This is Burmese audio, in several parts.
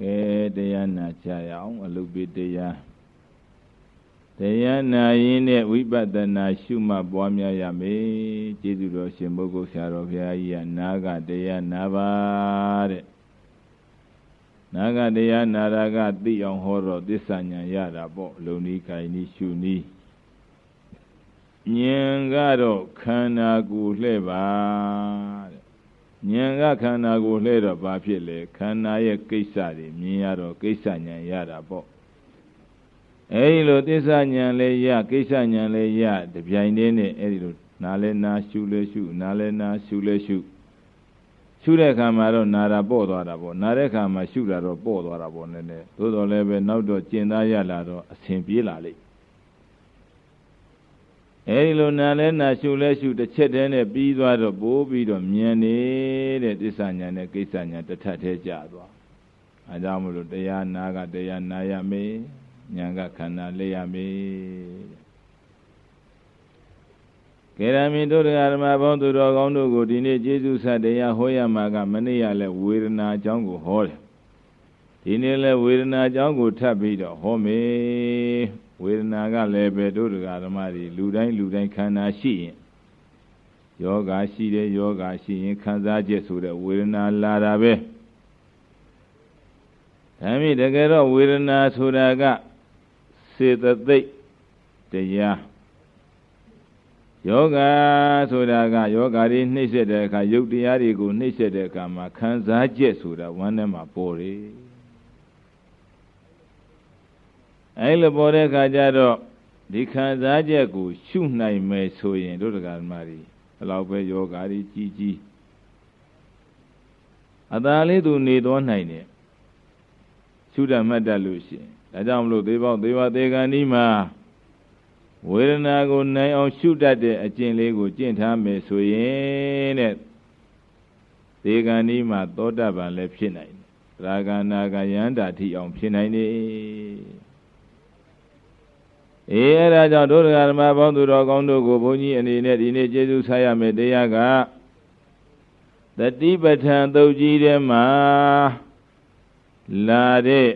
lya dyana ya na-ekpu badana sumbụọ mya mchezuru osemogosna aghadi ya na ya ya ya na Na-aga na ọhụrụ ka raadiọhụrụ disaaaloksuniyi nye narokaagule ဉာဏ်ကခန္ဓာကိုလှည့်တော့ဘာဖြစ်လဲခန္ဓာရဲ့ကိစ္စတွေမြင်ရတော့ကိစ္စဉာဏ်ရတာပေါ့အဲဒီလိုသစ္စာဉာဏ်လည်းရကိစ္စဉာဏ်လည်းရတပြိုင်တည်းနဲ့အဲဒီလိုနာလဲနာရှုလဲရှုနာလဲနာရှုလဲရှုရှုတဲ့အခါမှာတော့နာတာပေါ့သွားတာပေါ့နာတဲ့အခါမှာရှုတာတော့ပေါ့သွားတာပေါ့နည်းနည်းသို့တော်လည်းပဲနောက်တော့ကျင်သားရလာတော့အဆင်ပြေးလာလိမ့်အဲဒီလိုနာလဲနာရှုလဲရှုတစ်ချက်တည်းနဲ့ပြီးသွားတော့ပိုးပြီးတော့မြင်နေတဲ့တစ္ဆာညာနဲ့ကိစ္စညာတစ်ထပ်သေးကြသွားအဲကြောင့်မလို့တရားနာကတရားနာရမေညာကခန္ဓာလေးရမေကေရမီတို့တရားဓမ္မဘုန်းသူတော်ကောင်းတို့ကိုဒီနေ့ကျေးဇူးဆတ်တရားဟောရမှာကမနေ့ကလည်းဝေဒနာအကြောင်းကိုဟောတယ်ဒီနေ့လည်းဝေဒနာအကြောင်းကိုထပ်ပြီးတော့ဟောမေဝေဒနာကလည်းပဲတို့တရားဓမ္မတွေလူတိုင်းလူတိုင်းခန္ဓာရှိရင်ယောဂရှိတဲ့ယောဂရှိရင်ခံစားချက်ဆိုတဲ့ဝေဒနာလာတာပဲဒါမြင့်တကယ်တော့ဝေဒနာဆိုတာကစေတသိက်တရားယောဂဆိုတာကယောဂတွေနှိမ့်ဆက်တဲ့အခါယုတ်တရားတွေကိုနှိမ့်ဆက်တဲ့အခါမှာခံစားချက်ဆိုတာဝမ်းထဲမှာပေါ်တယ်အဲလိုပေါ်တဲ့အခါကျတော့ဒီခံစားချက်ကို ရှုနိုင်မယ်ဆိုရင်တို့တရားဓမ္မတွေဘလောက်ပဲယောဂါတွေကြီးကြီးအသာလေးသူနေတော်နိုင်တယ်ရှုတတ်မှတ်တတ်လို့ရှိရင်ဒါကြောင့်မလို့သေပေါက်သေဝသေကံဒီမှာဝေဒနာကိုနိုင်အောင် ရှုတတ်တဲ့အကျင့်လေးကိုကျင့်ထားမယ်ဆိုရင်တဲ့သေကံဒီမှာသောတပန်လည်းဖြစ်နိုင်တယ်ရာဂနာကယန္တာထိအောင်ဖြစ်နိုင်တယ်အေးအဲ့ဒါကြောင့်ဒုဒကဓမ္မပေါင်းသူတော်ကောင်းတို့ကိုဘုန်းကြီးအနေနဲ့ဒီနေ့ကျေးဇူးဆရာမယ်တရားကတတိပဋ္ဌာန်သုတ်ကြီးထဲမှာလာတဲ့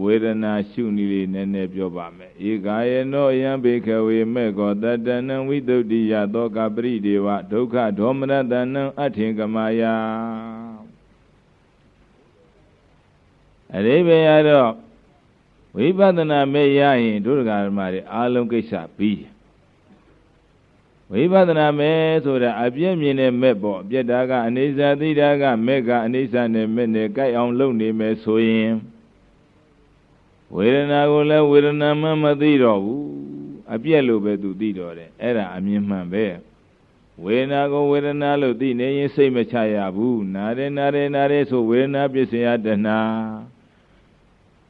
ဝေဒနာရှုနေလေးနည်းနည်းပြောပါမယ်။ဧကာယနောယံဘေခဝေမေကောတတနံဝိတုဒ္ဓိယသောကပရိဒေဝဒုက္ခဒေါမနတနံအထေကမယအရိဘေရတော့ဝိပဿနာမဲ့ရရင်ဒုရဂါရမတွေအာလုံးကိစ္စပြီးဝိပဿနာမဲ့ဆိုတာအပြည့်မြင်တဲ့မဲ့ပေါ့အပြည့်တာကအနေစာသိတာကမဲ့ကအအနေစာနဲ့မဲ့နဲ့ကြိုက်အောင်လုပ်နေမယ်ဆိုရင်ဝေဒနာကိုလည်းဝေဒနာမှမသိတော့ဘူးအပြည့်လို့ပဲသူသိတော့တယ်အဲ့ဒါအမြင်မှန်ပဲဝေဒနာကိုဝေဒနာလို့သိနေရင်စိတ်မချရဘူးနာရဲနာရဲနာရဲဆိုဝေဒနာပစ္စယတဏ္ဍ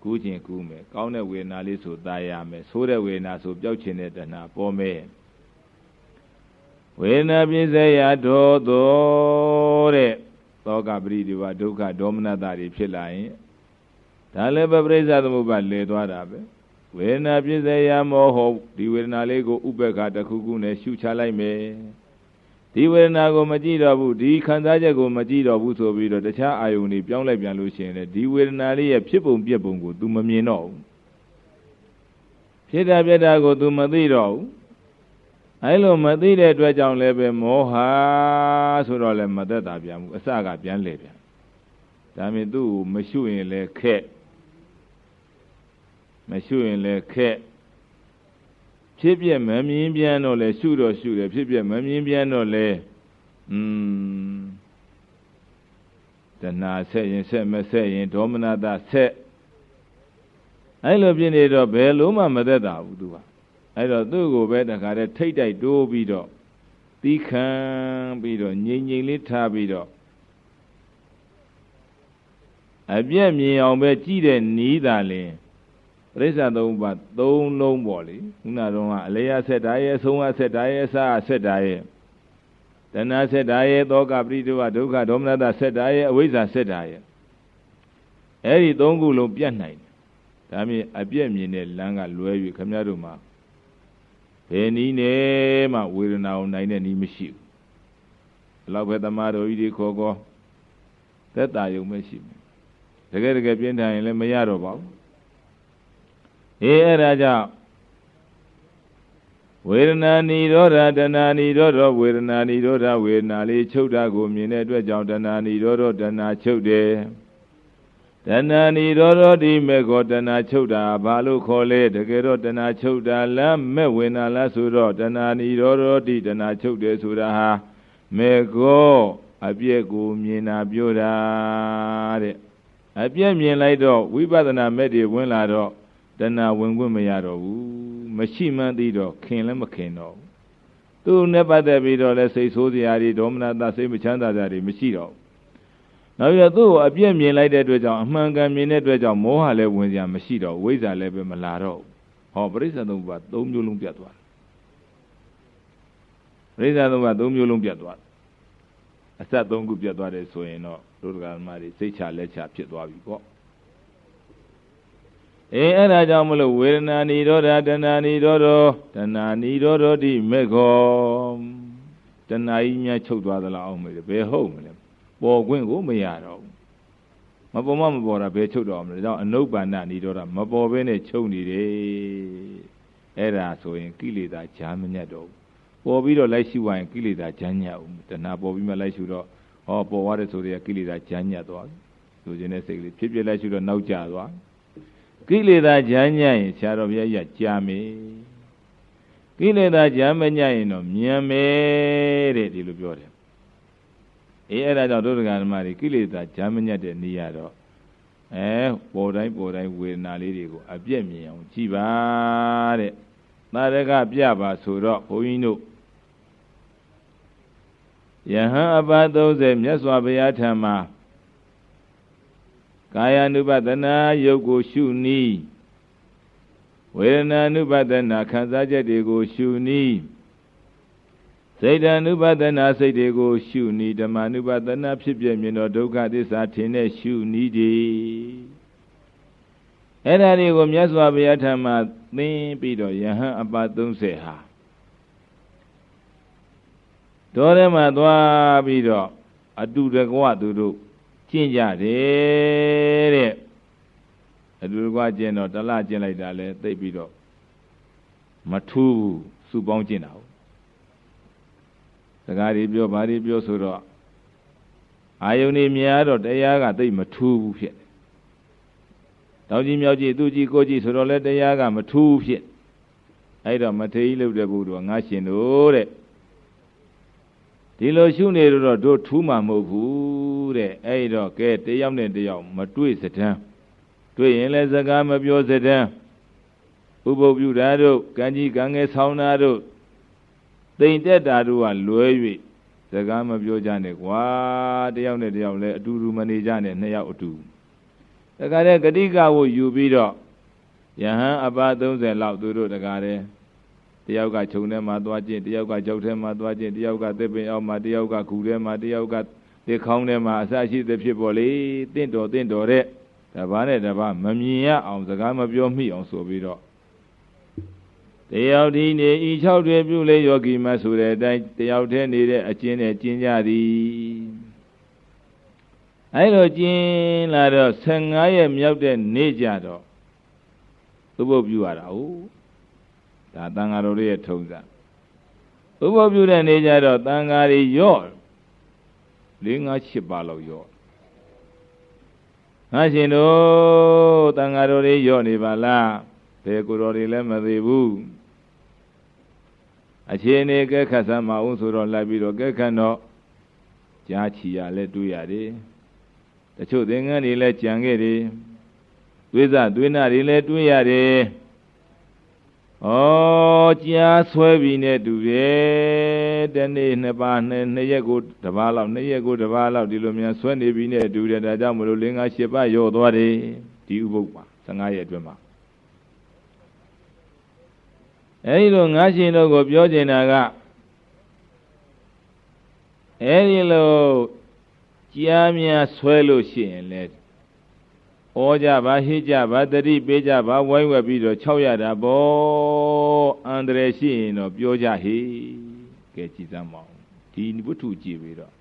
ကူးခြင်းကူးမယ်ကောင်းတဲ့ဝေဒနာလေးဆိုตายရမယ်ဆိုးတဲ့ဝေဒနာဆိုပျောက်ခြင်းတဲ့တဏှာပေါ်မယ်ဝေဒနာပြည့်စဲရထောသောတဲ့သောကပရိဒီဝဒုက္ခဒေါမနတာတွေဖြစ်လာရင်ဒါလည်းပဲပြိဿသမုပ္ပါလဲသွားတာပဲဝေဒနာပြည့်စဲရမောဟဒီဝေဒနာလေးကိုဥပ္ပခါတစ်ခုခုနဲ့ရှုချလိုက်မယ်ဒီဝေဒနာကိုမကြည့်တော့ဘူးဒီခံစားချက်ကိုမကြည့်တော့ဘူးဆိုပြီးတော့တခြားအာယုန်တွေပြောင်းလိုက်ပြန်လို့ရှိရင်လေဒီဝေဒနာလေးရဲ့ဖြစ်ပုံပြက်ပုံကို तू မမြင်တော့ဘူးဖြစ်တာပြက်တာကို तू မသိတော့ဘူးအဲလိုမသိတဲ့အတွက်ကြောင့်လည်းပဲမောဟဆိုတော့လည်းမသက်သာပြန်ဘူးအစကပြန်လဲပြန်ဒါမြင်သူ့ကိုမရှုရင်လည်းခက်မရှုရင်လည်းခက်ဖြစ်ပြ မမြင်ပြန်တော့လဲရှုတော့ရှုတယ်ဖြစ်ပြမမြင်ပြန်တော့လဲอืมတဏှာဆက်ရင်ဆက်မဆက်ရင်ဒေါမနတာဆက်အဲ့လိုဖြစ်နေတော့ဘယ်လိုမှမသက်သာဘူးသူကအဲ့တော့သူ့ကိုပဲတခါတည်းထိတ်တိုက်တိုးပြီးတော့သီးခံပြီးတော့ငြိမ်ငြိမ်လေးထားပြီးတော့အပြည့်မြင်အောင်ပဲကြည့်တဲ့နီးတာလင်ပရိစ္ဆာသုံးပါသုံးလုံးပေါ့လေခုနတော့ကအလေယဆက်တာရဲ့ဆုံးအဆက်တာရဲ့အစအဆက်တာရဲ့တဏှာဆက်တာရဲ့သောကပရိဒုဝဒုက္ခဒေါမနတဆက်တာရဲ့အဝိဇ္ဇာဆက်တာရဲ့အဲ့ဒီသုံးခုလုံးပြတ်နိုင်တယ်ဒါမြင်အပြည့်မြင်တဲ့လမ်းကလွဲ၍ခမည်းတော်မှာဘယ်နည်းနဲ့မှဝေဒနာကိုနိုင်တဲ့နည်းမရှိဘူးဘလောက်ပဲသမာဓိကြီးတွေခေါ်ခေါ်သက်တာယုံမရှိဘူးတကယ်တကယ်ပြင်းထန်ရင်လည်းမရတော့ပါဘူးအေးအဲ့ဒါကြောင့်ဝေဒနာနိရောဓတဏှာနိရောဓဝေဒနာနိရောဓဝေဒနာလေးချုပ်တာကို မြင်တဲ့အတွက်ကြောင့်တဏှာနိရောဓတဏှာချုပ်တယ်တဏှာနိရောဓတိမေခောတဏှာချုပ်တာဘာလို့ခေါ်လဲတကယ်တော့တဏှာချုပ်တာလားမဲ့ဝင်တာလားဆိုတော့တဏှာနိရောဓတိတဏှာချုပ်တယ်ဆိုတာဟာမေခောအပြည့်ကိုမြင်တာပြောတာတဲ့အပြည့်မြင်လိုက်တော့ဝိပဿနာမဲ့တွေဝင်လာတော့တဏှာဝင်ခွင့်မရတော့ဘူးမရှိမှန်းသိတော့ခင်လည်းမခင်တော့သူနဲ့ပတ်သက်ပြီးတော့လည်းစိတ်ဆိုးစရာတွေဒေါမနတာစိတ်မချမ်းသာစရာတွေမရှိတော့နောက်ပြီးတော့သူ့ကိုအပြည့်မြင်လိုက်တဲ့အတွက်ကြောင့်အမှန်ကန်မြင်တဲ့အတွက်ကြောင့်မောဟလည်းဝင်စရာမရှိတော့ဝိဇ္ဇာလည်းပဲမလာတော့ဟောပရိစ္ဆေသုံးပါ၃မျိုးလုံးပြတ်သွားတယ်ပရိစ္ဆေသုံးပါ၃မျိုးလုံးပြတ်သွားတယ်အဆက်၃ခုပြတ်သွားတယ်ဆိုရင်တော့ဒုဒ္ဒဂါမတွေစိတ်ချလက်ချဖြစ်သွားပြီပေါ့အေးအဲ့ဒါကြောင့်မလို့ဝေဒနာနိရောဓတဏှာနိရောဓတဏှာနိရောဓတိမေခောတဏှာကြီးများချုပ်သွားသလားအောင်မေးတယ်ဘယ်ဟုတ်မလဲပေါ်ခွင့်ကိုမရတော့ဘူးမပေါ်မမပေါ်တာဘယ်ချုပ်တော့မလဲဒါကြောင့်အနုပ္ပန္နနိရောဓမပေါ်ဘဲနဲ့ချုပ်နေတယ်အဲ့ဒါဆိုရင်ကိလေသာဂျာမညတ်တော့ဘူးပေါ်ပြီးတော့လိုက်ရှိဝိုင်းကိလေသာဂျမ်းညတ်ဘူးတဏှာပေါ်ပြီးမှလိုက်ရှိတော့ဟောပေါ်သွားတဲ့ဆိုတဲ့ကိလေသာဂျမ်းညတ်သွားပြီဆိုခြင်းတဲ့စိတ်ကလေးဖြစ်ဖြစ်လိုက်ရှိတော့နောက်ကျသွားပြီကိလေသာကြမ်းညံ့ရင်ဆရာတော်ဘုရားကြီးကကြာမယ်ကိလေသာကြမ်းမညံ့ရင်တော့မြန်မယ်တဲ့ဒီလိုပြောတယ်အေးအဲ့ဒါကြောင့်ဒုဒကဓမ္မတွေကိလေသာကြမ်းမညံ့တဲ့နေရာတော့အဲပေါ်တိုင်းပေါ်တိုင်းဝေဒနာလေးတွေကို အပြည့်မြင်အောင်ကြည်ပါတဲ့သာရကပြပါဆိုတော့ဘုန်းကြီးတို့ယဟန်အပါ30မြတ်စွာဘုရားထံမှာကာယ ानु ပတနာရုပ်ကိုရှုနည်းဝေဒနာ ानु ပတနာခံစားချက်တွေကိုရှုနည်းစိတ်တ ानु ပတနာစိတ်တွေကိုရှုနည်းဓမ္မ ानु ပတနာဖြစ်ပြမြင်တော့ဒုက္ခသစ္စာထင်တဲ့ရှုနည်းဒီအဲ့ဒါတွေကိုမြတ်စွာဘုရားထံမှာသင်ပြီးတော့ယဟန်အပါ30ဟာတော်ထဲမှာသွားပြီးတော့အတူတကွသူတို့ကျင့်ကြတယ်တဲ့အတူတကွကျင့်တော့တလကျင့်လိုက်တာလဲသိပြီးတော့မထူးစုပေါင်းကျင့်တာဟုတ်စကားတွေပြောဘာတွေပြောဆိုတော့အာယုန်နေများတော့တရားကသိမထူးဘူးဖြစ်တယ်တောင်ကြီးမြောက်ကြီးသူကြီးကိုကြီးဆိုတော့လဲတရားကမထူးဖြစ်အဲ့တော့မထေကြီးလုပ်တဲ့ဘုရားငါရှင်တို့တဲ့ဒီလိုရှုနေတော့တို့ထူးမှာမဟုတ်ဘူးတဲ့အဲ့တော့ကဲတယောက်နဲ့တယောက်မတွေ့စတဲ့တွေ့ရင်လည်းစကားမပြောစတဲ့ဥပုပ်ပြုတာတို့ကံကြီးကံငယ်ဆောင်းတာတို့တိမ်တက်တာတို့ကလွဲ၍စကားမပြောကြနဲ့ကွာတယောက်နဲ့တယောက်လည်းအတူတူမနေကြနဲ့နှစ်ယောက်အတူတခါတည်းဂတိကဝတ်ယူပြီးတော့ယဟန်အပါ30လောက်သူတို့တခါတည်းတယောက်ကခြုံထဲမှာသွားခြင်းတယောက်ကကြောက်ထဲမှာသွားခြင်းတယောက်ကသစ်ပင်အောက်မှာတယောက်ကဂူထဲမှာတယောက်ကဒီခေါင်းထဲမှာအစရှိသဖြင့်ပေါ့လေတင့်တော်တင့်တော်တဲ့တပါးနဲ့တပါးမမြင်ရအောင်စကားမပြောမိအောင်ဆိုပြီးတော့တယောက်ဒီနေဤ၆တွေပြုလေယောဂီမဆိုတဲ့အတိုင်းတယောက်တည်းနေတဲ့အကျဉ်းနဲ့ကျင်းကြသည်အဲလိုကျင်းလာတော့15ရက်မြောက်တဲ့နေ့ကြတော့သုဘုတ်ပြုရတာဟုတ်ဒါတန်ဃာတို့ရဲ့ထုံးစံဥပုပ်ပြုတဲ့နေ့ကျတော့တန်ဃာတွေရော့၄၅၈ပါလောက်ရော့ငါရှင်တို့တန်ဃာတို့တွေရော့နေပါလားဘယ်ကိုယ်တော်တွေလည်းမသိဘူးအခြေအနေကဲခတ်ဆမ်းမအောင်ဆိုတော့လိုက်ပြီးတော့ကဲခတ်တော့ကြားချီရလဲတွေ့ရတယ်တချို့သင်္ကန်းတွေလည်းကြံခဲ့တယ်သွေးစသွေးနာတွေလည်းတွေ့ရတယ်ဩကြားဆွဲပြီးနဲ့တူပဲတနေ့နှစ်ပါးနှစ်နှစ်ရက်ကိုတစ်ပါးလောက်နှစ်ရက်ကိုတစ်ပါးလောက်ဒီလိုများဆွဲနေပြီးနဲ့တူတယ်ဒါကြောင့်မလို့၄၅၈ပါးရော့သွားတယ်ဒီဥပုပ်ပါ15ရက်အတွင်းမှာအဲဒီလိုငါရှင်တို့ကို ပြောချင်တာကအဲဒီလိုကြားများဆွဲလို့ရှိရင်လည်းဩကြပါဟိကြပါတတိပေးကြပါဝိုင်းဝယ်ပြီးတော့၆ရတာပေါ့အန္တရာယ်ရှိရင်တော့ပြောကြဟေကဲကြည်စမ်းပါဦးဒီဝတ္ထုကြည့်ပြီးတော့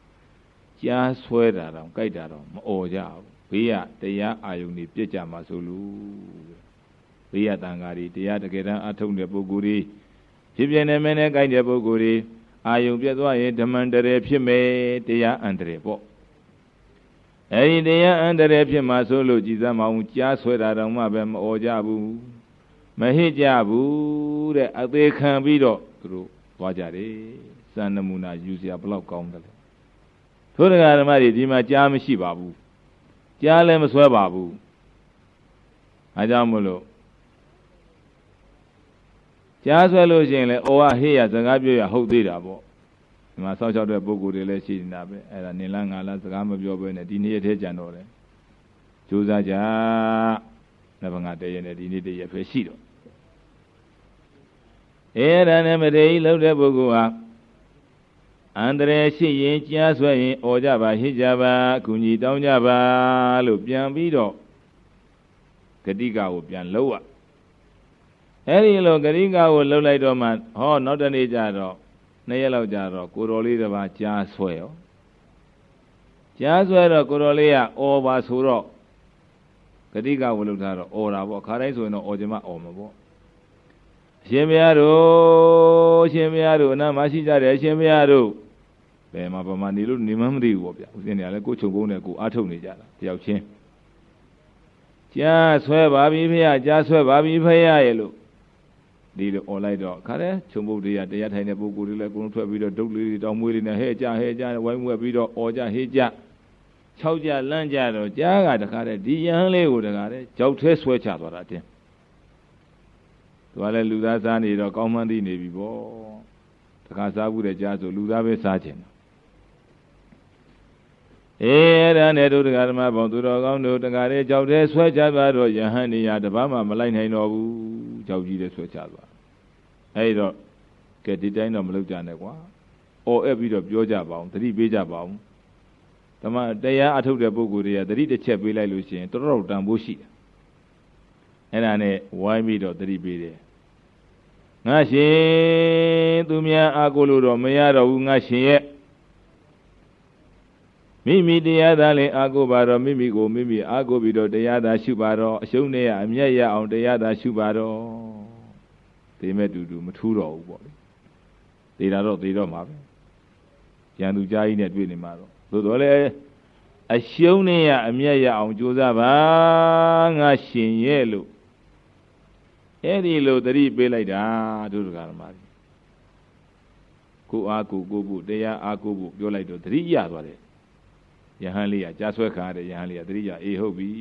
ကြားဆွဲတာတော့ကြိုက်တာတော့မအော်ကြဘူးဘေးကတရားအာယုန်တွေပြက်ကြမှာဆိုလို့ဘေးရတန်ဃာတွေတရားတကယ်တမ်းအထုံတဲ့ပုဂ္ဂိုလ်တွေဖြစ်ပြနေမင်းနဲ့ကြိုက်တဲ့ပုဂ္ဂိုလ်တွေအာယုန်ပြက်သွားရင်ဓမ္မန္တရယ်ဖြစ်မယ်တရားအန္တရယ်ပေါ့အဲဒီတရားအန္တရာယ်ဖြစ်မှာဆိုလို့ကြည်စမ်းမအောင်ကြားဆွဲတာတောင်မှပဲမအော်ကြဘူးမဟစ်ကြဘူးတဲ့အသေးခံပြီးတော့သူတို့သွားကြတယ်စံနမူနာယူစရာဘလောက်ကောင်းတယ်လဲသို့တကာဓမ္မတွေဒီမှာကြားမရှိပါဘူးကြားလည်းမဆွဲပါဘူးအဲကြောင့်မလို့ကြားဆွဲလို့ရှိရင်လည်းအော်ဟဟေ့ရစကားပြောရဟုတ်သေးတာပေါ့ဒီမှာဆောက်ရှောက်တဲ့ပုံကိုယ်တွေလည်းရှိနေတာပဲအဲ့ဒါနင်လားငါလားစကားမပြောဘဲနဲ့ဒီနေ့အထဲကြံတော့လေကြိုးစားကြနဘငါတည့်ရနေဒီနေ့တည့်ရပဲရှိတော့အဲ့ဒါနဲ့မတည့်လောက်တဲ့ပုဂ္ဂိုလ်ဟာအန္တရာယ်ရှိရင်ကြားဆွဲရင်អော်ကြပါဟစ်ကြပါအကူညီတောင်းကြပါလို့ပြန်ပြီးတော့ဂတိကကိုပြန်လှုပ်ရအဲ့ဒီလိုဂတိကကိုလှုပ်လိုက်တော့မှဟောနောက်တနေ့ကျတော့နှစ်ရက်လောက်ကြာတော့ကိုတော်လေးတစ်ပါးကြားဆွဲရောကြားဆွဲတော့ကိုတော်လေးကအော်ပါဆိုတော့ဂတိကဝလုထားတော့အော်တာပေါ့ခါတိုင်းဆိုရင်တော့အော်ကြမအော်မှာပေါ့အရှင်ဘုရားတို့အရှင်ဘုရားတို့အနာမရှိကြတယ်အရှင်ဘုရားတို့ဘယ်မှာဗမာနေလို့နေမှမသိဘူးပေါ့ဗျာဦးဇင်းတွေကလည်းကိုချုပ်ကုန်းနဲ့ကိုအားထုတ်နေကြတာတယောက်ချင်းကြားဆွဲပါပြီဖေရကြားဆွဲပါပြီဖေရရဲ့လို့ဒီလိုអော်လိုက်တော့ခါတဲ့ချုံပုတ်တွေကတရားထိုင်တဲ့ပုဂ္ဂိုလ်တွေလည်းအကုန်လုံးထွက်ပြီးတော့ဒုတ်လေးတွေတောင်းမွေးတွေနဲ့ဟဲ့ကြဟဲ့ကြဝိုင်းဝဲပြီးတော့អော်ကြဟေးကြ၆ကြလန့်ကြတော့ကြားကတခါတဲ့ဒီယဟန်လေးကိုတခါတဲ့ကြောက်သေးဆွဲချသွားတာအတင်းသူကလည်းလူသားစားနေတော့ကောင်းမှန်းသိနေပြီပေါ့တခါစားဘူးတဲ့ကြားဆိုလူသားပဲစားခြင်းအေရနဲ့တို့တရားဓမ္မဘုံသူတော်ကောင်းတို့တရားရဲကြောက်တဲ့ဆွဲချပါတော့ယဟန်နေရတပါးမှမလိုက်နိုင်တော့ဘူးကြောက်ကြီးတဲ့ဆွဲချသွားအဲဒီတော့ကဲဒီတိုင်းတော့မလုပ်ကြနဲ့ကွာအော်အပ်ပြီးတော့ပြောကြပါအောင်သတိပေးကြပါအောင်ဓမ္မတရားအထုတ်တဲ့ပုဂ္ဂိုလ်တွေကသတိတစ်ချက်ပေးလိုက်လို့ရှိရင်တော်တော်တန်ဖိုးရှိတယ်အဲ့ဒါနဲ့ဝိုင်းပြီးတော့သတိပေးတယ်ငါရှင်သူများအာကိုလို့တော့မရတော့ဘူးငါရှင်ရဲ့မိမိတရားသာလင်အာကိုပါတော့မိမိကိုမိမိအာကိုပြီးတော့တရားသာရှုပါတော့အရှုံးနဲ့အမျက်ရအောင်တရားသာရှုပါတော့ဒီမဲ့တူတူမထူးတော့ဘူးပေါ့လေဒေတာတော့ဒေတော့မှာပဲရန်သူကြားကြီးနဲ့တွေ့နေမှာတော့သို့တော်လည်းအရှုံးနဲ့အမျက်ရအောင်ကြိုးစားပါငါရှင်ရဲ့လို့အဲ့ဒီလိုသတိပေးလိုက်တာဒုဒကာရမကြီးကိုအားကိုကိုဖို့တရားအားကိုဖို့ပြောလိုက်တော့သတိရသွားတယ်ယဟန်လေးကကြားဆွဲခံရတဲ့ယဟန်လေးကတတိယအေးဟုတ်ပြီ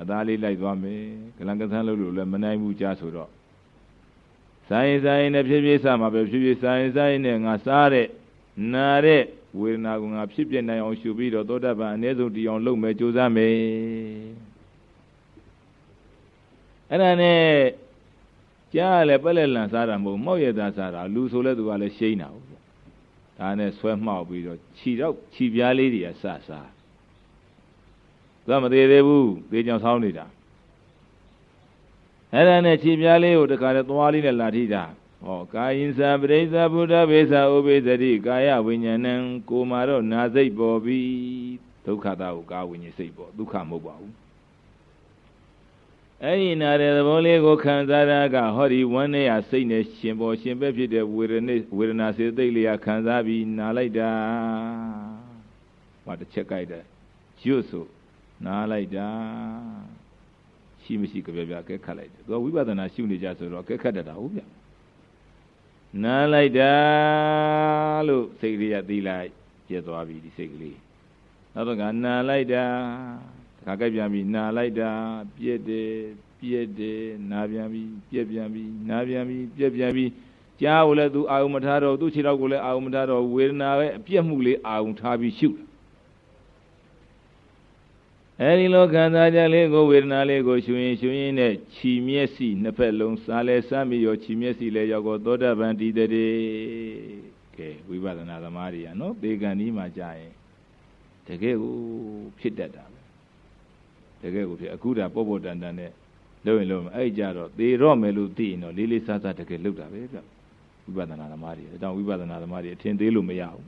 အသားလေးလိုက်သွားမယ်ဂလန်ကဆန်းလို့လို့လည်းမနိုင်ဘူးကြားဆိုတော့ဆိုင်ဆိုင်နဲ့ဖြည်းဖြည်းစားမှာပဲဖြည်းဖြည်းဆိုင်ဆိုင်နဲ့ငါစားတဲ့နာတဲ့ဝေဒနာကငါဖြစ်ပြနိုင်အောင်ရှုပြီးတော့သောတပန်အ ਨੇ စုံတရားလုပ်မယ်ကြိုးစားမယ်အဲ့ဒါနဲ့ကြားရလဲပက်လက်လန်စားတာမဟုတ်မောက်ရသားစားတာလူဆိုလဲသူကလည်းရှိန်းတာဘူးဒါနဲ့ဆွဲမှောက်ပြီးတော့ခြီတော့ခြီပြားလေးတွေကစစားသွားမသေးသေးဘူးသေချောင်ဆောင်းနေတာအဲ့ဒါနဲ့ခြေပြားလေးကိုတခါတည်းသွားလေးနဲ့လာထိတာဟောကာယင်စာပရိသဗုဒ္ဓဘေစာဥပိသတိကာယဝိညာဏံကိုမာတော့နာစိတ်ပေါ်ပြီဒုက္ခတာကိုကာဝိညာဉ်စိတ်ပေါ်ဒုက္ခမဟုတ်ပါဘူးအဲ့ဒီနာတဲ့သဘောလေးကိုခံစားတာကဟောဒီဝမ်းနဲ့ရစိတ်နဲ့ရှင်ပေါ်ရှင်ပဲဖြစ်တဲ့ဝေဒနာဝေဒနာစေသိက်လေးကခံစားပြီးနာလိုက်တာ။ဟာတစ်ချက်ကြိုက်တယ်။ကျွတ်ဆိုနာလိုက်တာ။ရှိမရှိကြပြပြကဲခတ်လိုက်တယ်။သူကဝိပဿနာရှုနေကြဆိုတော့ကဲခတ်တတ်တာဟုတ်ဗျ။နာလိုက်တာလို့စိတ်လေးကသိလိုက်ပြသွားပြီဒီစိတ်ကလေး။နောက်တော့ကနာလိုက်တာ။ခါကြိုက်ပြန်ပြီးနာလိုက်တာပြက်တယ်ပြက်တယ်နာပြန်ပြီးပြက်ပြန်ပြီးနာပြန်ပြီးပြက်ပြန်ပြီးကြားကိုလည်းသူအာုံမထားတော့သူခြေထောက်ကိုလည်းအာုံမထားတော့ဝေဒနာပဲအပြက်မှုလေးအာုံထားပြီးရှုတာအဲဒီလိုခံစားချက်လေးကိုဝေဒနာလေးကိုရှုရင်ရှုရင်နဲ့ခြီမျက်စိနှစ်ဖက်လုံးစားလဲစားပြီးရောခြီမျက်စိလဲရောက်တော့သောတပန်တည်တဲ့ကဲဝိပဿနာသမားတွေကနော်သေကံဒီမှာကြာရင်တကယ်ကိုဖြစ်တတ်တာတကယ်ကိုဖြစ်အခုတာပေါ့ပေါ့တန်တန်နဲ့လုပ်ရင်လုပ်မယ်အဲ့ကြတော့သေတော့မယ်လို့သိရင်တော့လေးလေးစားစားတကယ်လုပ်တာပဲဗျဝိပဿနာသမားတွေဒါကြောင့်ဝိပဿနာသမားတွေအထင်သေးလို့မရဘူး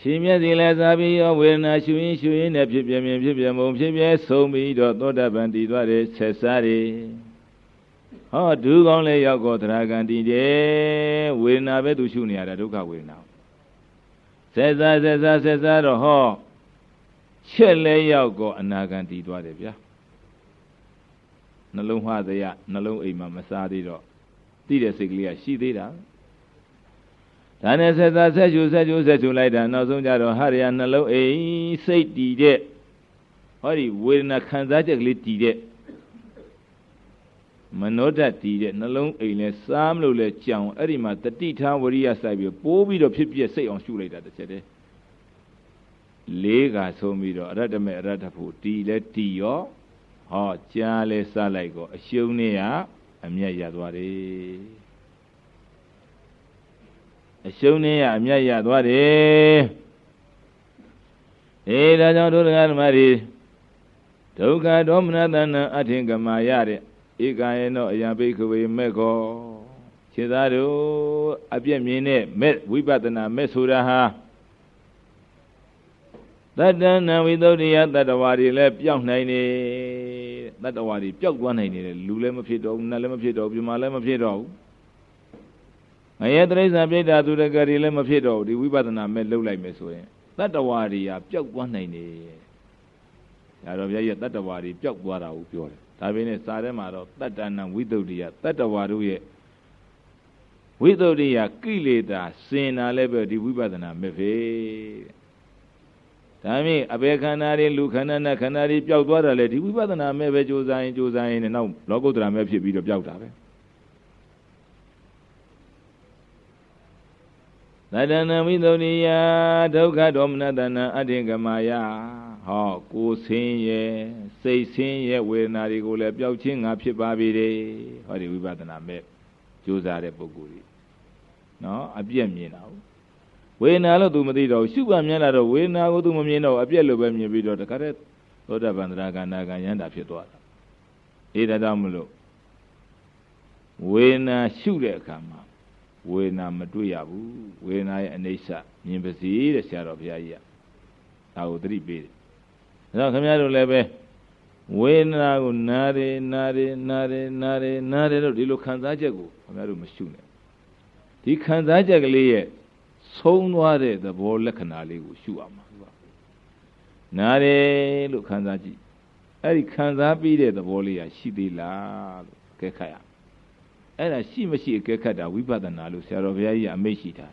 ရှင်မြတ်စီလည်းသာပြီးရောဝေဒနာရှုရင်းရှုရင်းနဲ့ဖြစ်ပြမြင်ဖြစ်ပြမုံဖြစ်ပြဆုံးပြီးတော့သောတပန်တည်သွားတဲ့ဆက်စားတွေဟောဒူးကောင်းလဲရောက်ကောသရကံတည်တယ်ဝေဒနာပဲသူရှုနေရတာဒုက္ခဝေဒနာဆက်စားဆက်စားဆက်စားတော့ဟောချက်လဲရောက်ကောအနာဂံတည်သွားတယ်ဗျာနှလုံးဟသရနှလုံးအိမ်မှာမစားသေးတော့သိတဲ့စိတ်ကလေးကရှိသေးတာဒါနဲ့ဆက်သာဆက်ချူဆက်ချူဆက်ချူလိုက်တာနောက်ဆုံးကြတော့ဟာရယနှလုံးအိမ်စိတ်တည်တဲ့ဟောဒီဝေဒနာခံစားချက်ကလေးတည်တဲ့မနောဓာတ်တည်တဲ့နှလုံးအိမ်လဲစားမလို့လဲကြောင်အဲ့ဒီမှာတတိထားဝရိယစိုက်ပြီးပိုးပြီးတော့ဖြစ်ပြစိတ်အောင်ရှုလိုက်တာတစ်ချက်တည်းလေးကဆုံးပြီးတော့အရတ္တမေအရတ္တဖို့တီလဲတီရောဟောကြားလဲစလိုက်ကောအရှုံးနဲ့ကအမျက်ရသွားတယ်အရှုံးနဲ့ကအမျက်ရသွားတယ်အေးဒါကြောင့်ဒုက္ခဓမ္မတွေဒုက္ခဒေါမနတဏအထင်ကမာရတဲ့ဧကယေနောအယံဘိခဝေမေကောခြေသားတို့အပြည့်မြင်တဲ့မေဝိပဿနာမေဆိုတာဟာတတ္တနာဝိသုဒ္ဓိယတတ္တဝါတွေလည်းပျောက်နိုင်တယ်တတ္တဝါတွေပျောက်သွားနိုင်တယ်လူလည်းမဖြစ်တော့ဘူးနတ်လည်းမဖြစ်တော့ဘူးပြမလည်းမဖြစ်တော့ဘူးငရဲတရိစ္ဆာပြိတ္တာသူရကတွေလည်းမဖြစ်တော့ဘူးဒီဝိပဿနာမဲ့လှုပ်လိုက်မယ်ဆိုရင် တတ္တဝါတွေဟာပျောက်သွားနိုင်တယ်ဒါတော့ဗျာကြီးတတ္တဝါတွေပျောက်သွားတာကိုပြောတယ်ဒါပေမဲ့စာထဲမှာတော့တတ္တနာဝိသုဒ္ဓိယတတ္တဝါတို့ရဲ့ဝိသုဒ္ဓိယကိလေသာစင်တာလည်းပဲဒီဝိပဿနာမဲ့ဖြစ်ဒါမြင်အဘယ်ခန္ဓာတွေလူခန္ဓာနဲ့ခန္ဓာတွေပျောက်သွားတာလေဒီဝိပဿနာမဲ့ပဲကြိုးစားရင်ကြိုးစားရင်နဲ့နောက်လောကုတ္တရာမဲ့ဖြစ်ပြီးတော့ပျောက်တာပဲသဒ္ဒနာဝိသုဒ္ဓိယဒုက္ခဒေါမနတနာအဋ္ဌင်္ဂမယဟောကိုဆင်းရဲစိတ်ဆင်းရဲဝေဒနာတွေကိုလည်းပျောက်ခြင်းငါဖြစ်ပါပြီလေဟောဒီဝိပဿနာမဲ့ကြိုးစားတဲ့ပုဂ္ဂိုလ်ကြီးနော်အပြည့်မြင်တာဟုတ်ဝေဒနာလို့သူမသိတော့ရှုပါမြင်လာတော့ဝေဒနာကိုသူမမြင်တော့အပြက်လို့ပဲမြင်ပြီးတော့တခါတည်းသောတာပန်တရာကနာကယန္တာဖြစ်သွားတာအေးဒါကြောင့်မလို့ဝေဒနာရှုတဲ့အခါမှာဝေဒနာမတွေ့ရဘူးဝေဒနာရဲ့အနိစ္စမြင်ပါစေတဲ့ဆရာတော်ဘုရားကြီးကဒါကိုသတိပေးတယ်ဒါကြောင့်ခင်ဗျားတို့လည်းပဲဝေဒနာကိုနာရီနာရီနာရီနာရီနာရီလို့ဒီလိုခံစားချက်ကိုခင်ဗျားတို့မရှုနဲ့ဒီခံစားချက်ကလေးရဲ့ဆုံးသွားတဲ့သဘောလက္ခဏာလေးကိုရှုအောင်ပါနားတယ်လို့ခံစားကြည့်အဲ့ဒီခံစားပြီးတဲ့သဘောလေးဟာရှိသေးလားလို့အကဲခတ်ရအဲ့ဒါရှိမရှိအကဲခတ်တာဝိပဿနာလို့ဆရာတော်ဘုရားကြီးကအမိတ်ရှိတာ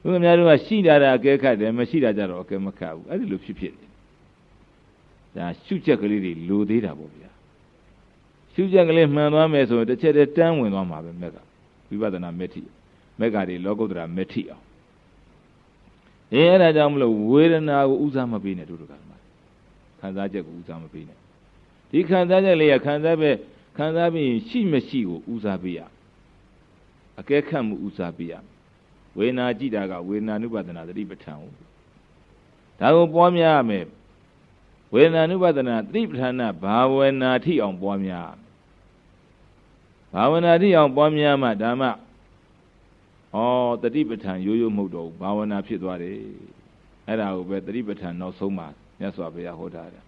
သူများတို့ကရှိတာတာအကဲခတ်တယ်မရှိတာကြတော့အကဲမခတ်ဘူးအဲ့ဒီလိုဖြစ်ဖြစ်နေဒါရှုချက်ကလေးတွေလိုသေးတာပေါ့ဗျာရှုချက်ကလေးမှန်သွားမယ်ဆိုရင်တစ်ချက်တည်းတန်းဝင်သွားမှာပဲမြက်ကဝိပဿနာမျက်ထိမက္ခတွေလောကုတ္တရာမထိအောင်အဲအဲ့ဒါကြောင့်မလို့ဝေဒနာကိုဥစားမပေးနဲ့တို့တို့ကမှခံစားချက်ကိုဥစားမပေးနဲ့ဒီခံစားချက်လေးကခံစားပဲခံစားပြီးရှိမရှိကိုဥစားပေးရအကဲခတ်မှုဥစားပေးရဝေဒနာကြည့်တာကဝေဒနာနုပဒနာသတိပဋ္ဌာန်ကိုဒါကိုပွားများရမယ်ဝေဒနာနုပဒနာသတိပဋ္ဌာန်ဘာဝနာထိအောင်ပွားများဘာဝနာထိအောင်ပွားများမှဓမ္မဩတတိပဋ္ဌာန်ရိုးရိုးမဟုတ်တော့ဘူးဘာဝနာဖြစ်သွားတယ်အဲ့ဒါကိုပဲတတိပဋ္ဌာန်နောက်ဆုံးမှာမြတ်စွာဘုရားဟောထားတယ်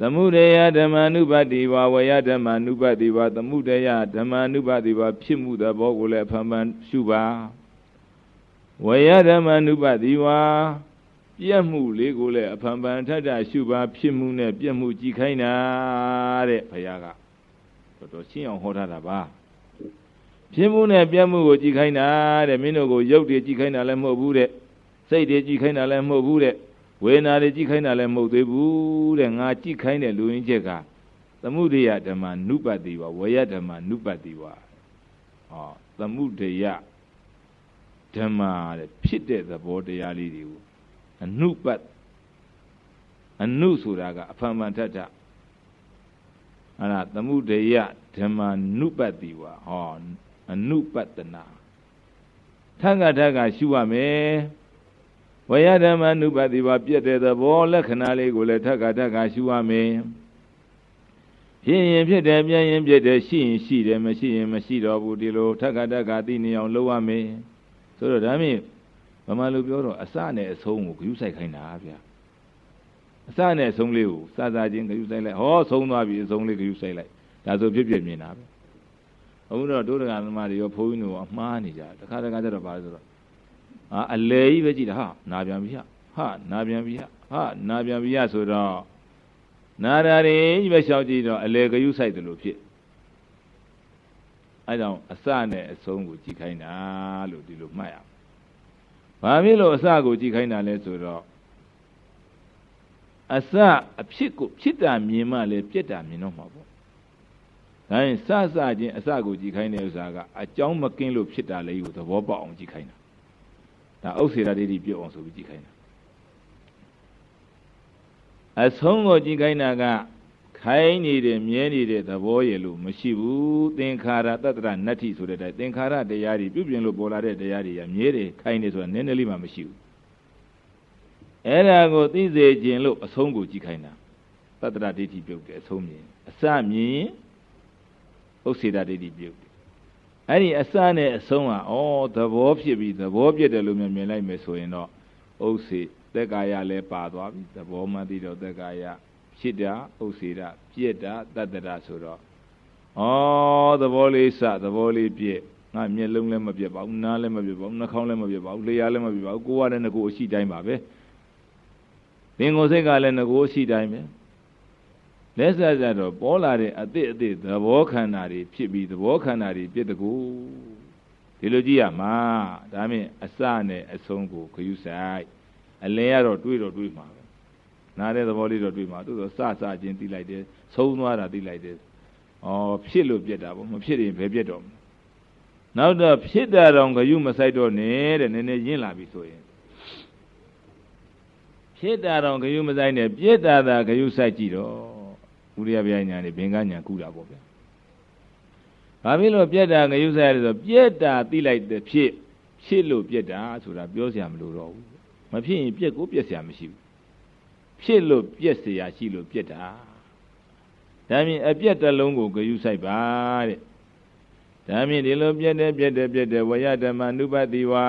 သမုဒယဓမ္မ ानु ပတိဝဝယဓမ္မ ानु ပတိဝသမုဒယဓမ္မ ानु ပတိဝဖြစ်မှုသဘောကိုလည်းအဖန်ဖန်ရှုပါဝယဓမ္မ ानु ပတိဝပြက်မှုလေးကိုလည်းအဖန်ဖန်ထထရှုပါ ဖြစ်မှုနဲ့ပြက်မှုကြည်ခိုင်းတာတဲ့ဘုရားကတော်တော်ရှင်းအောင်ဟောထားတာပါဖြစ်မှုနဲ့ပြတ်မှုကိုကြည်ခိုင်းတာတဲ့မင်းတို့ကိုရုပ်တွေကြည်ခိုင်းတာလည်းမဟုတ်ဘူးတဲ့စိတ်တွေကြည်ခိုင်းတာလည်းမဟုတ်ဘူးတဲ့ဝေဒနာတွေကြည်ခိုင်းတာလည်းမဟုတ်သေးဘူးတဲ့ငါကြည်ခိုင်းတဲ့လူရင်းချက်ကသမှုဒိယဓမ္မနုပတိဝဝေယဓမ္မနုပတိဝဟောသမှုဒိယဓမ္မတဲ့ဖြစ်တဲ့သဘောတရားလေးတွေကိုအနုပတ်အနုဆိုတာကအဖန်ဖန်ထထအဲ့ဒါသမှုဒိယဓမ္မနုပတိဝဟောအနုပတနာထံကထကရှုရမယ်ဝရဓမ္မနုပတိပါပြည့်တဲ့သဘောလက္ခဏာလေးကိုလည်းထက်ကထကရှုရမယ်ဖြစ်ရင်ဖြစ်တယ်ပြည့်ရင်ပြည့်တယ်ရှိရင်ရှိတယ်မရှိရင်မရှိတော့ဘူးဒီလိုထက်ကထကသိနေအောင်လုပ်ရမယ်ဆိုတော့ဒါမျိုးဗမာလူပြောတော့အစနဲ့အဆုံးကိုဂရုစိုက်ခိုင်းတာဗျာအစနဲ့အဆုံးလေးကိုစစချင်းဂရုစိုက်လိုက်ဟောဆုံးသွားပြီအဆုံးလေးဂရုစိုက်လိုက်ဒါဆိုဖြစ်ဖြစ်မြင်တာပဲအခုတော့ဒုဒကသမားတွေရောဘုန်းကြီးတို့ကအမှားနေကြတခါတခါကျတော့ပါလဲဆိုတော့အာအလေကြီးပဲကြည့်တာဟာနာပြန်ပြီဟာဟာနာပြန်ပြီဟာဟာနာပြန်ပြီဟာဆိုတော့နာရာရင်းကြီးပဲရှောက်ကြည့်တော့အလေကယူဆိုင်တယ်လို့ဖြစ်အဲကြောင့်အစနဲ့အဆုံးကိုကြည့်ခိုင်းတာလို့ဒီလိုမှတ်ရဘာဖြစ်လို့အစကိုကြည့်ခိုင်းတာလဲဆိုတော့အစအဖြစ်ကိုဖြစ်တာမြင်မှလည်းပြက်တာမြင်တော့မှာပေါ့။ဒါရင်စစချင်းအစကိုကြည်ခိုင်းတဲ့ဥစ္စာကအကြောင်းမကင်းလို့ဖြစ်တာလေးကိုသဘောပေါက်အောင်ကြည်ခိုင်းတာ။ဒါဥစ္စေတာဒိဋ္ဌိပြုတ်အောင်ဆိုပြီးကြည်ခိုင်းတာ။အဆုံးကိုကြည်ခိုင်းတာကခိုင်းနေတယ်မြဲနေတဲ့သဘောရလို့မရှိဘူးသင်္ခါရတတ္တရနတ္ထိဆိုတဲ့တိုင်းသင်္ခါရတရားတွေပြုပြင်လို့ပေါ်လာတဲ့တရားတွေကမြဲတယ်ခိုင်းနေဆိုတာနည်းနည်းလေးမှမရှိဘူးအဲ့ဒါကိုသိစေခြင်းလို့အဆုံးကိုကြည်ခိုင်းတာတတ္တရဒိဋ္ဌိပြုတ်တယ်အဆုံးမြင်အစမြင်ဥစေတဒိဋ္ဌိပြုတ်အဲ့ဒီအစနဲ့အဆုံးကဩသဘောဖြစ်ပြီးသဘောပြတယ်လို့မြင်မြင်လိုက်မယ်ဆိုရင်တော့ဥစေသက်ကာယလည်းပါသွားပြီသဘောမှသိတော့သက်ကာယဖြစ်တာဥစေတာပြက်တာတတ္တရာဆိုတော့ဩသဘောလေးစသဘောလေးပြက်ငါမျက်လုံးလည်းမပြက်ပါဘူးနားလည်းမပြက်ပါဘူးနှာခေါင်းလည်းမပြက်ပါဘူးလျှာလည်းမပြက်ပါဘူးကိုယ်ကလည်းငကိုအရှိတိုင်းပါပဲသင်ကိုယ်စိတ်ကလည်းငကိုအရှိတိုင်းပဲလက်ဆက်ဆက်တော့ပေါ်လာတဲ့အသည့်အသည့်သဘောခန္ဓာတွေဖြစ်ပြီးသဘောခန္ဓာတွေပြည့်တကူဒီလိုကြည့်ရမှာဒါမြင်အစနဲ့အဆုံးကိုခရုဆိုင်အလင်းကတော့တွေးတော့တွေးမှာပဲနားတဲ့သဘောလေးတော့တွေးမှာသို့သောစစချင်းသိလိုက်တယ်ဆုံးသွားတာသိလိုက်တယ်ဩဖြစ်လို့ပြက်တာပေါ့မဖြစ်ရင်ဘယ်ပြက်တော့နောက်တော့ဖြစ်တာတော့ခရုမဆိုင်တော့နဲ့တဲ့နည်းနည်းရင့်လာပြီဆိုရင်ဖြစ်တာတော့ခရုမဆိုင်နဲ့ပြက်တာသာခရုဆိုင်ကြည့်တော့ကုရိယဗျာညာနေဘင်္ဂညာကုတာပေါ့ဗျာ။ဘာဖြစ်လို့ပြက်တာငရုစားရလဲဆိုပြက်တာသိလိုက်တဲ့ဖြစ်ဖြစ်လို့ပြက်တာဆိုတာပြောစရာမလိုတော့ဘူး။မဖြစ်ရင်ပြက်ကိုပြက်စရာမရှိဘူး။ဖြစ်လို့ပြက်စရာရှိလို့ပြက်တာ။ဒါမြင်အပြက်တစ်လုံးကိုဂယုစိုက်ပါတဲ့ဒါမြင်ဒီလိုပြက်တယ်ပြက်တယ်ပြက်တယ်ဝရဓမ္မနုပတိဝါ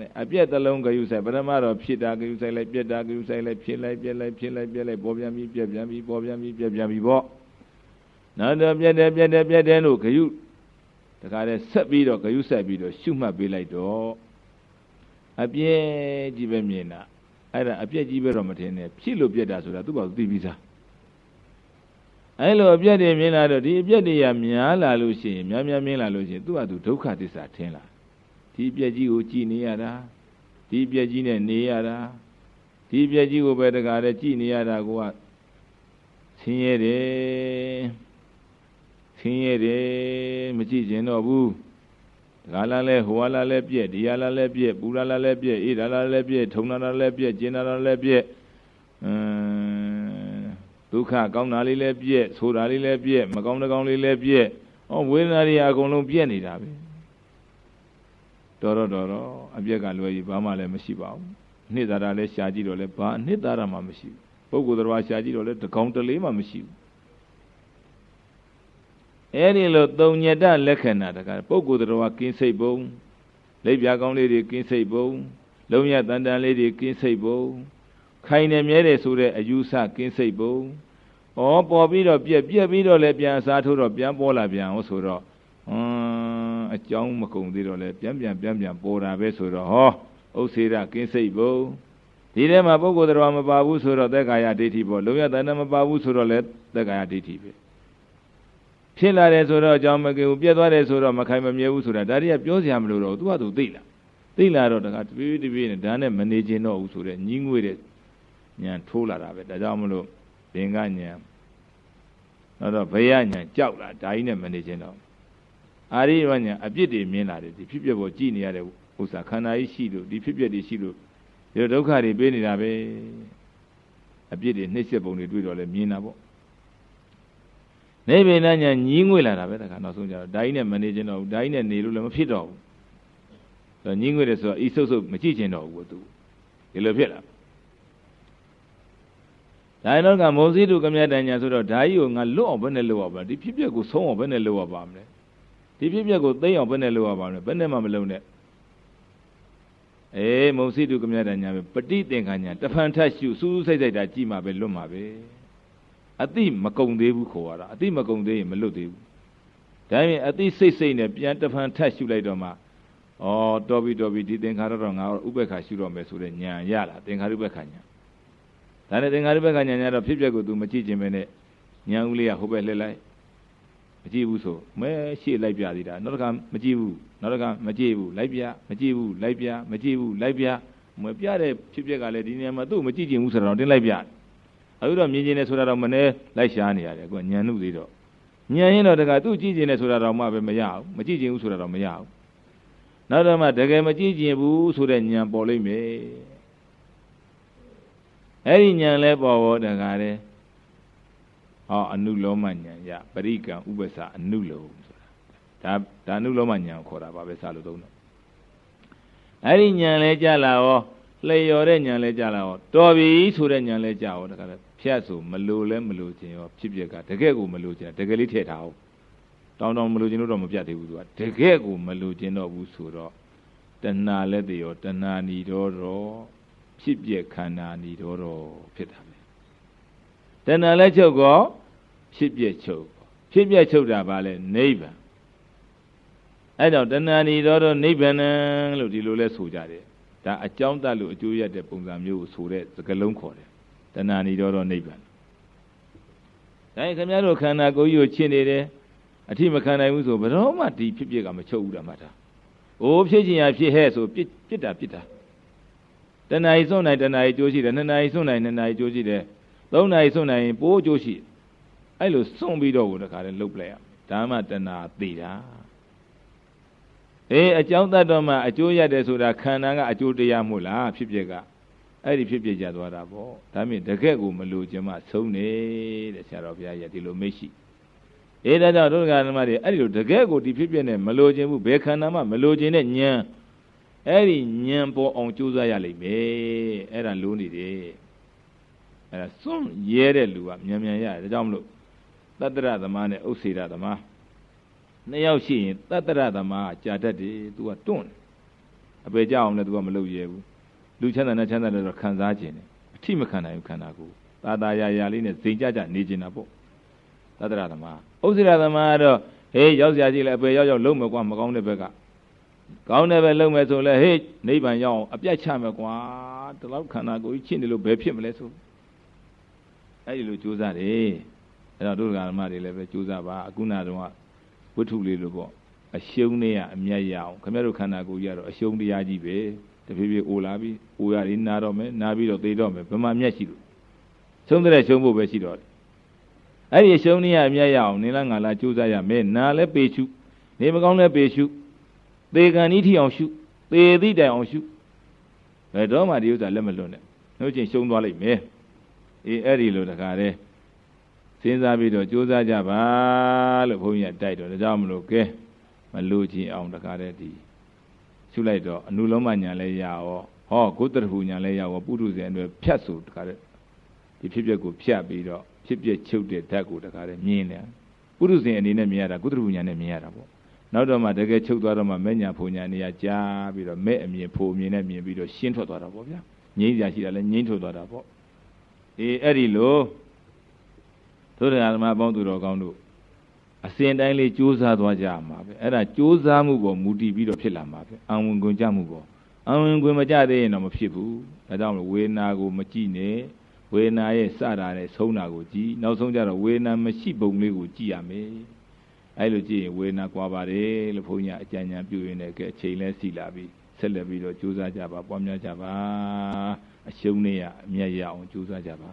တဲ့အပြက်သလုံးဂယုဆိုင်ပထမတော့ဖြစ်တာဂယုဆိုင်လိုက်ပြက်တာဂယုဆိုင်လိုက်ဖြစ်လိုက်ပြက်လိုက်ဖြစ်လိုက်ပြက်လိုက်ပေါ်ပြန်ပြီးပြက်ပြန်ပြီးပေါ်ပြန်ပြီးပြက်ပြန်ပြီးပေါ့နောက်တော့ပြက်တယ်ပြက်တယ်ပြက်တယ်လို့ဂယုတခါတည်းဆက်ပြီးတော့ဂယုဆက်ပြီးတော့ရှုမှတ်ပေးလိုက်တော့အပြက်ကြီးပဲမြင်တာအဲ့ဒါအပြက်ကြီးပဲတော့မထင်နဲ့ဖြစ်လို့ပြက်တာဆိုတာသူ့ဘာသူသိပြီးသားအဲ့လိုအပြက်တွေမြင်လာတော့ဒီအပြက်တွေကများလာလို့ရှိရင် များများမြင်လာလို့ရှိရင်သူ့ဟာသူဒုက္ခသစ္စာထင်လာဒီအပြက်ကြီးကိုကြည်နေရတာဒီအပြက်ကြီးနဲ့နေရတာဒီအပြက်ကြီးကိုပဲတကားတဲ့ကြည်နေရတာကိုကဆင်းရဲတယ်ဆင်းရဲတယ်မကြည့်ကျင်တော့ဘူးဒါလာလဲဟိုလာလဲပြက်ဒီလာလဲပြက်ပူလာလဲပြက်အေးဒါလာလဲပြက်ထုံလာလဲပြက်ကျင်လာလဲပြက်ဒုက္ခကောင်းတာလေးလည်းပြည့်ဆိုတာလေးလည်းပြည့်မကောင်းတကောင်းလေးလည်းပြည့်ဩဝေဒနာတွေအကုန်လုံးပြည့်နေတာပဲတော်တော့တော်တော့အပြက်ကလွယ်ပြီးဘာမှလည်းမရှိပါဘူးနှစ်သာရလည်းရှားကြည့်တော့လည်းဘာအနှစ်သာရမှမရှိဘူးပုဂ္ဂိုလ်တော်ဘာရှားကြည့်တော့လည်းတကောင်တလေးမှမရှိဘူးအဲ့ဒီလိုသုံညတလက္ခဏာတကပုဂ္ဂိုလ်တော်ကကင်းစိတ်ပုံလက်ပြကောင်းလေးတွေကင်းစိတ်ပုံလုံးရတန်တန်လေးတွေကင်းစိတ်ပုံခိုင်နေမြဲတယ်ဆိုတဲ့အယူဆကင်းစိတ်ပုံဩပေါ်ပြီးတော့ပြက်ပြက်ပြီးတော့လည်းပြန်စားထိုးတော့ပြန်ပေါ်လာပြန်ဟောဆိုတော့ဟွန်းအကြောင်းမကုံသေးတော့လည်းပြန်ပြန်ပြန်ပြန်ပေါ်တာပဲဆိုတော့ဟောဥစ္စေရကင်းစိတ်ပုံဒီထဲမှာပုဂ္ဂိုလ်တော်မပါဘူးဆိုတော့သက်ကာယဒိဋ္ဌိပေါ့လုံရတဏမပါဘူးဆိုတော့လည်းသက်ကာယဒိဋ္ဌိပဲဖြစ်လာတယ်ဆိုတော့အကြောင်းမကင်ဘူးပြက်သွားတယ်ဆိုတော့မခိုင်မမြဲဘူးဆိုတာဒါတွေကပြောစရာမလိုတော့ဘူးသူကသူသိလာသိလာတော့တခါတပြေးတပြေးနဲ့ဒါနဲ့မနေကျင်တော့ဘူးဆိုတဲ့ညီးငွေ့တဲ့ဉာဏ်ထိုးလာတာပဲဒါကြောင့်မလို့ဘင်္ဂဉာဏ်နောက်တော့ဘယဉာဏ်ကြောက်လာဒါကြီးနဲ့မနေချင်းတော့အာရိယဉာဏ်အပြစ်တွေမြင်လာတယ်ဒီဖြစ်ပျက်ပေါ်ကြည်နေရတဲ့ဥစ္စာခန္ဓာကြီးရှိလို့ဒီဖြစ်ပျက်တွေရှိလို့ဒီဒုက္ခတွေပေးနေတာပဲအပြစ်တွေနှိမ့်ဆက်ပုံတွေတွေ့တော့လဲမြင်တာပေါ့နိဗ္ဗာန်ဉာဏ်ညင်းငွေလာတာပဲတခါနောက်ဆုံးကြတော့ဒါကြီးနဲ့မနေချင်းတော့ဒါကြီးနဲ့နေလို့လည်းမဖြစ်တော့ဘူးညင်းငွေတယ်ဆိုတော့ဤဆုပ်ဆုပ်မကြည့်ချင်းတော့ဘူးသူဒီလိုဖြစ်လာဒါရင်တော့ကမောစီတုကမြတ်တန်ညာဆိုတော့ဓာကြီးကိုငါလွတ်အောင်ဘယ်နဲ့လွတ်အောင်ပါဒီဖြစ်ပျက်ကိုဆုံးအောင်ဘယ်နဲ့လွတ်အောင်ပါမလဲဒီဖြစ်ပျက်ကိုသိမ့်အောင်ဘယ်နဲ့လွတ်အောင်ပါမလဲဘယ်နဲ့မှမလုံးနဲ့အေးမုံစီတုကမြတ်တန်ညာပဲပဋိသင်္ခါညာတဖန်ထက်ရှုစူးစူးဆိုင်ဆိုင်တာကြည်မှာပဲလွတ်မှာပဲအတိမကုံသေးဘူးခေါ်ရတာအတိမကုံသေးရင်မလွတ်သေးဘူးဒါပေမဲ့အတိစိတ်စိတ်နဲ့ပြန်တဖန်ထက်ရှုလိုက်တော့မှဩတော်ပြီတော်ပြီဒီသင်္ခါရတော့ငါဥပ္ပခါရှုတော့မယ်ဆိုတဲ့ညာရလာသင်္ခါရုပ္ပခါညာဒါနဲ့သင်္ခါရဘက်ကညာညာတော့ဖြစ်ပျက်ကို तू မကြည့်ခြင်းပဲနဲ့ညာဦးလေးကဟိုဘက်လှည့်လိုက် မကြည့်ဘူးဆိုမဲရှေ့လိုက်ပြသေးတာနောက်တစ်ခါမကြည့်ဘူးနောက်တစ်ခါမကြည့်ဘူးလိုက်ပြမကြည့်ဘူးလိုက်ပြမကြည့်ဘူးလိုက်ပြမပြတဲ့ဖြစ်ပျက်ကလည်းဒီနေရာမှာသူ့မကြည့်ခြင်းဘူးဆိုတော့တင်းလိုက်ပြအခုတော့မြင်ခြင်းနဲ့ဆိုတာတော့မနေလိုက်ရှားနေရတယ်အခုညံနှုတ်သေးတော့ညံရင်တော့တကသူ့ကြည့်ခြင်းနဲ့ဆိုတာတော့မှပဲမရဘူးမကြည့်ခြင်းဘူးဆိုတာတော့မရဘူးနောက်တော့မှတကယ်မကြည့်ခြင်းဘူးဆိုတဲ့ညံပေါ်လိမ့်မယ်အဲ့ဒီညာလဲပေါ်ပေါ်တကားတယ်ဟောအနုလောမညာရပရိကံဥပ္ပစာအနုလောဆိုတာဒါဒါအနုလောမညာကိုခေါ်တာပါပဲစာလို့သုံးတော့အဲ့ဒီညာလဲကြလာရောလျော်တဲ့ညာလဲကြလာရောတော်ပြီဆိုတဲ့ညာလဲကြရောတကားတယ်ဖြတ်ဆိုမလိုလဲမလိုခြင်းရောဖြစ်ပြက်ကတကယ်ကိုမလိုခြင်းတကယ်လေးထည့်ထားအောင်တောင်းတောင်းမလိုခြင်းလို့တော့မပြတ်သေးဘူးသူကတကယ်ကိုမလိုခြင်းတော့ဘူးဆိုတော့တဏှာလည်းတရောတဏှာဏီတော့တော့ဖြစ်ပြခန္ဓာဏီတော်တော်ဖြစ်တာပဲတဏှာလက်ချုပ်ကောဖြစ်ပြချုပ်ဖြစ်ပြချုပ်တာပါလဲနိဗ္ဗာန်အဲ့တော့တဏှာဏီတော်တော်နိဗ္ဗာန်လို့ဒီလိုလဲဆိုကြတယ်ဒါအကြောင်းတတ်လို့အကျိုးရတဲ့ပုံစံမျိုးကိုဆိုတဲ့သကလုံးခေါ်တယ်တဏှာဏီတော်တော်နိဗ္ဗာန်ဒါရင်ခင်ဗျားတို့ခန္ဓာကိုယ်ကြီးကိုချင့်နေတယ်အထိမခံနိုင်ဘူးဆိုဘယ်တော့မှဒီဖြစ်ဖြစ်ကမချုပ်ဘူးတာမှတ်တာ။အိုးဖြစ်ချင်ရဖြစ်ဟဲ့ဆိုပြစ်ပြစ်တာပြစ်တာ။တဏှာကြီးစွန့်နိုင်တဏှာကြီးကျိုးရှိတယ်နှစ်နာရီစွန့်နိုင်နှစ်နာရီကျိုးရှိတယ်သုံးနာရီစွန့်နိုင်ရင်ပိုးကျိုးရှိအဲ့လိုစွန့်ပြီးတော့ကိုတခါလဲလှုပ်ပလိုက်ရဒါမှတဏှာသေးတာအေးအကြောင်းတတ်တော့မှအကျိုးရတယ်ဆိုတာခန္ဓာကအကျိုးတရားမို့လားဖြစ်ဖြစ်ကအဲ့ဒီဖြစ်ဖြစ်ကြသွားတာပေါ့ဒါမြင်တကယ့်ကိုမလို့ခြင်းမဆုံးနေတဲ့ဆရာတော်ဘုရားကြီးဒီလိုမိတ်ရှိအေးဒါကြောင့်ဒုက္ခဓမ္မတွေအဲ့ဒီလိုတကယ့်ကိုဒီဖြစ်ဖြစ်နဲ့မလို့ခြင်းဘူးဘယ်ခန္ဓာမှမလို့ခြင်းတဲ့ဉာဏ်အဲ့ဒီညံပေါ်အောင်ကြိုးစားရလိမ့်မယ်အဲ့ဒါလိုနေတယ်အဲ့ဒါစွန့်ရဲတဲ့လူကမြန်မြန်ရတယ်ဒါကြောင့်မလို့တတ္တရသမားနဲ့ဥစေရသမားနှစ်ယောက်ရှိရင်တတ္တရသမားကြာတတ်တယ်သူကတွန့်အပေကြအောင်လည်းသူကမလုပ်ရဲဘူးလူချမ်းသာနဲ့ချမ်းသာလည်းတော့ခံစားခြင်းတယ်အထိမခံနိုင်ဘူးခန္ဓာကိုယ်သာသာရရလေးနဲ့ဇိမ်ကြကြနေကျင်တာပေါ့သတ္တရသမားဥစ္စေရသမားကတော့ဟေးရောက်စရာကြီးလဲအပေရောက်ရောက်လုံးမကွာမကောင်းတဲ့ဘက်ကကောင်းတယ်ပဲလုပ်မယ်ဆိုလဲဟေ့နိဗ္ဗာန်ရောက်အောင်အပြတ်ချမယ်ကွာဒီလောက်ခန္ဓာကိုယ်ကြီးချစ်နေလို့ဘယ်ဖြစ်မလဲဆိုအဲ့ဒီလိုကြိုးစားတယ်အဲ့တော့ဒုက္ခဓမ္မတွေလည်းပဲကြိုးစားပါအခုနာတော့ဝိထုလေးလိုပေါ့အရှုံးနဲ့အမျက်ရအောင်ခမရတို့ခန္ဓာကိုယ်ကြီးကတော့အရှုံးတရားကြီးပဲတဖြည်းဖြည်းအိုလာပြီးအိုရရင်နာတော့မယ်နာပြီးတော့သေတော့မယ်ဘယ်မှာမျက်ရှိလို့ရှုံးတဲ့ရှုံးဖို့ပဲရှိတော့တယ်အဲ့ဒီရှုံးနေရအမျက်ရအောင်နင်းလားငါလားကြိုးစားရမယ်နာလည်းပေရှုနေမကောင်းလည်းပေရှုသေကံဤထီအောင်ရှုသေသည့်တိုင်အောင်ရှုဘယ်တော့မှဒီဥစ္စာလက်မလွတ်နဲ့နှုတ်ချင်းရှုံးသွားလိမ့်မယ်အေးအဲ့ဒီလိုတခါတည်းစဉ်းစားပြီးတော့ကြိုးစားကြပါလို့ဘုန်းကြီးကတိုက်တော့ဒါကြောင့်မလို့ကဲမလို့ချင်းအောင်တခါတည်းဒီရှုလိုက်တော့အနုလောမညာလဲရရောဟောကုသတဟုညာလဲရရောပုထုဇဉ်တွေဖြတ်ဆိုတခါတည်းဒီဖြစ်ပျက်ကိုဖြတ်ပြီးတော့ဖြစ်ပျက်ချုပ်တဲ့ဓာတ်ကိုတခါတည်းမြင်တယ်ပုထုဇဉ်အနေနဲ့မြင်ရတာကုသတဟုညာနဲ့မြင်ရတာပေါ့နောက်တော့မှတကယ်ချုပ်သွားတော့မှမဲ့ညာဖုန်ညာနေရကြာပြီးတော့မဲ့အမြင်ဖုန်အမြင်နဲ့မြင်ပြီးတော့ရှင်းထွက်သွားတာပေါ့ဗျာငြိမ့်ကြရှိတာလဲငြိမ့်ထွက်သွားတာပေါ့အေးအဲ့ဒီလိုသုဒ္ဓဂါမအပေါင်းသူတော်ကောင်းတို့အစဉ်တိုင်းလေးကြိုးစားသွားကြမှာပဲအဲ့ဒါကြိုးစားမှုပေါ်မူတည်ပြီးတော့ဖြစ်လာမှာပဲအံဝင်ခွင့်ကြမှုပေါ်အံဝင်ခွင့်မကြသေးရင်တော့မဖြစ်ဘူးဒါကြောင့်ဝေဒနာကိုမကြည့်နဲ့ဝေဒနာရဲ့စတာနဲ့ဆုံးတာကိုကြည့်နောက်ဆုံးကြတော့ဝေဒနာမရှိပုံလေးကိုကြည့်ရမယ်အဲ့လိုကြည့်ရင်ဝေဒနာကွာပါတယ်လို့ဘုန်းကြီးအကြံဉာဏ်ပြုရင်းနဲ့ကဲအချိန်လဲစီလာပြီးဆက်လက်ပြီးတော့ကြိုးစားကြပါပွားများကြပါအရှုံးနဲ့အမျက်ရအောင်ကြိုးစားကြပါ